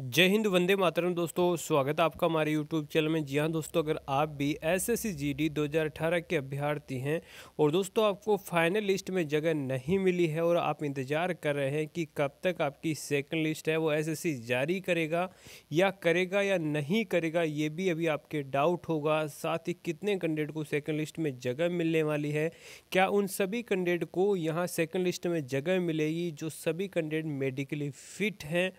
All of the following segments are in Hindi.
जय हिंद वंदे मातरम दोस्तों स्वागत है आपका हमारे यूट्यूब चैनल में जी हाँ दोस्तों अगर आप भी S S C G D दो हज़ार अठारह के अभ्यर्थी हैं और दोस्तों आपको फाइनल लिस्ट में जगह नहीं मिली है और आप इंतज़ार कर रहे हैं कि कब तक आपकी सेकंड लिस्ट है वो एस एस सी जारी करेगा या करेगा या नहीं करेगा ये भी अभी आपके डाउट होगा साथ ही कितने कैंडिडेट को सेकेंड लिस्ट में जगह मिलने वाली है क्या उन सभी कैंडिडेट को यहाँ सेकेंड लिस्ट में जगह मिलेगी जो सभी कैंडिडेट मेडिकली फिट हैं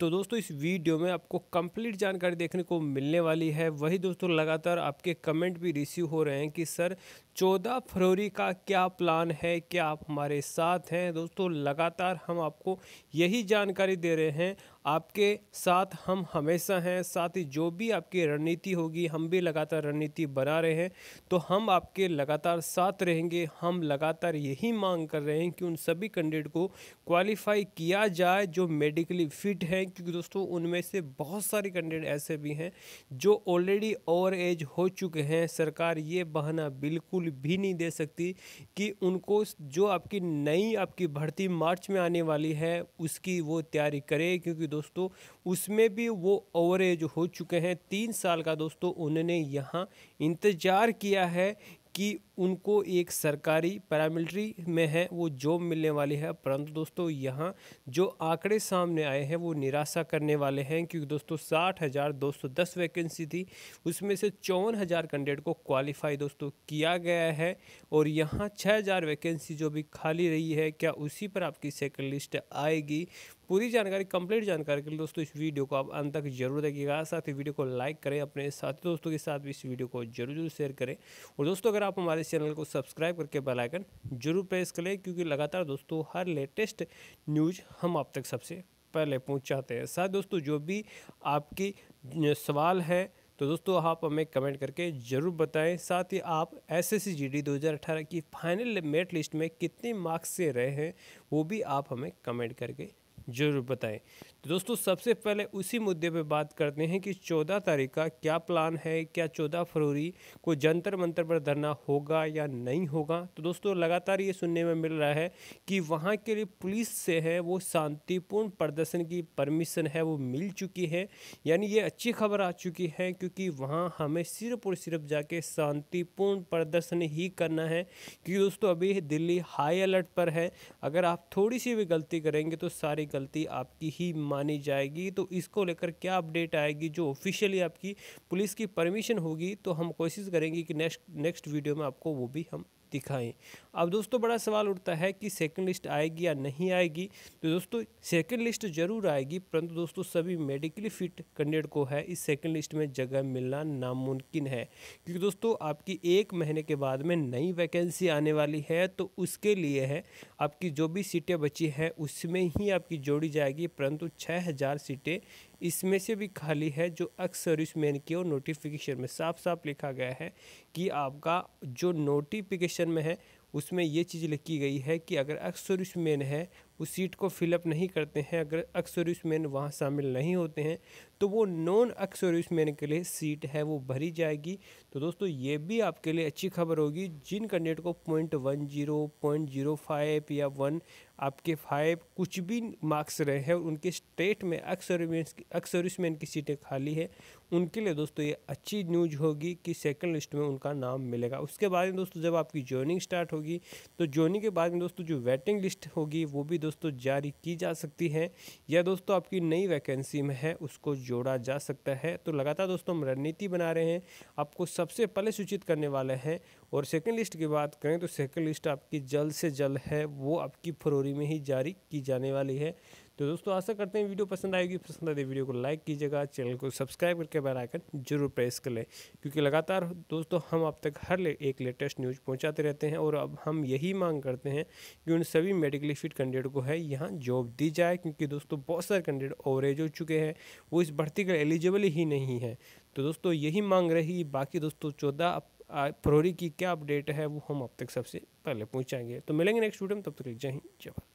तो दोस्तों इस वीडियो में आपको कंप्लीट जानकारी देखने को मिलने वाली है वही दोस्तों लगातार आपके कमेंट भी रिसीव हो रहे हैं कि सर 14 फरवरी का क्या प्लान है क्या आप हमारे साथ हैं दोस्तों लगातार हम आपको यही जानकारी दे रहे हैं आपके साथ हम हमेशा हैं साथ ही जो भी आपकी रणनीति होगी हम भी लगातार रणनीति बना रहे हैं तो हम आपके लगातार साथ रहेंगे हम लगातार यही मांग कर रहे हैं कि उन सभी कैंडिडेट को क्वालिफाई किया जाए जो मेडिकली फिट हैं क्योंकि दोस्तों उनमें से बहुत सारे कैंडिडेट ऐसे भी हैं जो ऑलरेडी ओवर एज हो चुके हैं सरकार ये बहाना बिल्कुल भी नहीं दे सकती कि उनको जो आपकी नई आपकी भर्ती मार्च में आने वाली है उसकी वो तैयारी करे क्योंकि दोस्तों उसमें भी वो ओवर एज हो चुके हैं तीन साल का दोस्तों उन्होंने यहाँ इंतज़ार किया है कि उनको एक सरकारी पैरामिलिट्री में है वो जॉब मिलने वाली है परंतु दोस्तों यहाँ जो आंकड़े सामने आए हैं वो निराशा करने वाले हैं क्योंकि दोस्तों साठ हज़ार दो सौ दस वैकेंसी थी उसमें से चौवन हज़ार कैंडिडेट को क्वालिफाई दोस्तों किया गया है और यहाँ छः हज़ार वैकेंसी जो भी खाली रही है क्या उसी पर आपकी सेकेंड लिस्ट आएगी पूरी जानकारी कंप्लीट जानकारी के लिए दोस्तों इस वीडियो को आप अंत तक जरूर देखिएगा साथ ही वीडियो को लाइक करें अपने साथी दोस्तों के साथ भी इस वीडियो को जरूर जरूर शेयर करें और दोस्तों अगर आप हमारे चैनल को सब्सक्राइब करके बेल आइकन जरूर प्रेस करें क्योंकि लगातार दोस्तों हर लेटेस्ट न्यूज हम आप तक सबसे पहले पहुंचाते हैं साथ दोस्तों जो भी आपकी सवाल है तो दोस्तों आप हमें कमेंट करके ज़रूर बताएं साथ ही आप एस एस सी अठारह की फाइनल मेरिट लिस्ट में कितने मार्क्स से रहे हैं वो भी आप हमें कमेंट करके जरूर बताएं तो दोस्तों सबसे पहले उसी मुद्दे पे बात करते हैं कि 14 तारीख का क्या प्लान है क्या 14 फरवरी को जंतर मंतर पर धरना होगा या नहीं होगा तो दोस्तों लगातार ये सुनने में मिल रहा है कि वहाँ के लिए पुलिस से है वो शांतिपूर्ण प्रदर्शन की परमिशन है वो मिल चुकी है यानी ये अच्छी खबर आ चुकी है क्योंकि वहाँ हमें सिर्फ और सिर्फ जाके शांतिपूर्ण प्रदर्शन ही करना है क्योंकि दोस्तों अभी दिल्ली हाई अलर्ट पर है अगर आप थोड़ी सी भी गलती करेंगे तो सारी गलती आपकी ही मानी जाएगी तो इसको लेकर क्या अपडेट आएगी जो ऑफिशियली आपकी पुलिस की परमिशन होगी तो हम कोशिश करेंगे कि नेक्स्ट नेक्स्ट वीडियो में आपको वो भी हम दिखाएं अब दोस्तों बड़ा सवाल उठता है कि सेकंड लिस्ट आएगी या नहीं आएगी तो दोस्तों सेकंड लिस्ट ज़रूर आएगी परंतु दोस्तों सभी मेडिकली फिट कैंडिडेट को है इस सेकंड लिस्ट में जगह मिलना नामुमकिन है क्योंकि दोस्तों आपकी एक महीने के बाद में नई वैकेंसी आने वाली है तो उसके लिए है आपकी जो भी सीटें बची हैं उसमें ही आपकी जोड़ी जाएगी परंतु छः हज़ार सीटें इसमें से भी खाली है जो एक्स सर्विस मैन की और नोटिफिकेशन में साफ साफ लिखा गया है कि आपका जो नोटिफिकेशन में है उसमें ये चीज़ लिखी गई है कि अगर एक्स सर्विस मैन है उस सीट को फिलअप नहीं करते हैं अगर मैन वहाँ शामिल नहीं होते हैं तो वो नॉन मैन के लिए सीट है वो भरी जाएगी तो दोस्तों ये भी आपके लिए अच्छी खबर होगी जिन कैंडिडेट को point one zero point zero five या वन आपके फाइव कुछ भी मार्क्स रहे हैं उनके स्टेट में मैन की सीटें खाली है उनके लिए दोस्तों ये अच्छी न्यूज़ होगी कि सेकंड लिस्ट में उनका नाम मिलेगा उसके बाद में दोस्तों जब आपकी जॉइनिंग स्टार्ट होगी तो जॉइनिंग के बाद में दोस्तों जो वेटिंग लिस्ट होगी वो भी दोस्तों जारी की जा सकती है या दोस्तों आपकी नई वैकेंसी में है उसको जोड़ा जा सकता है तो लगातार दोस्तों हम रणनीति बना रहे हैं आपको सबसे पहले सूचित करने वाले हैं और सेकेंड लिस्ट की बात करें तो सेकेंड लिस्ट आपकी जल्द से जल्द है वो आपकी फरवरी में ही जारी की जाने वाली है तो दोस्तों आशा करते हैं वीडियो पसंद आएगी पसंद आए तो वीडियो को लाइक कीजिएगा चैनल को सब्सक्राइब करके बेल आइकन जरूर प्रेस कर लें क्योंकि लगातार दोस्तों हम आप तक हर ले, एक लेटेस्ट न्यूज़ पहुंचाते रहते हैं और अब हम यही मांग करते हैं कि उन सभी मेडिकली फिट कैंडिडेट को है यहाँ जॉब दी जाए क्योंकि दोस्तों बहुत सारे कैंडिडेट ओवरेज हो चुके हैं वो इस भर्ती का एलिजिबल ही नहीं है तो दोस्तों यही मांग रहेगी बाकी दोस्तों चौदह फरवरी की क्या अपडेट है वो हम अब तक सबसे पहले पहुँचाएंगे तो मिलेंगे नेक्स्ट वीडियो में तब तक जय हिंद जय भारत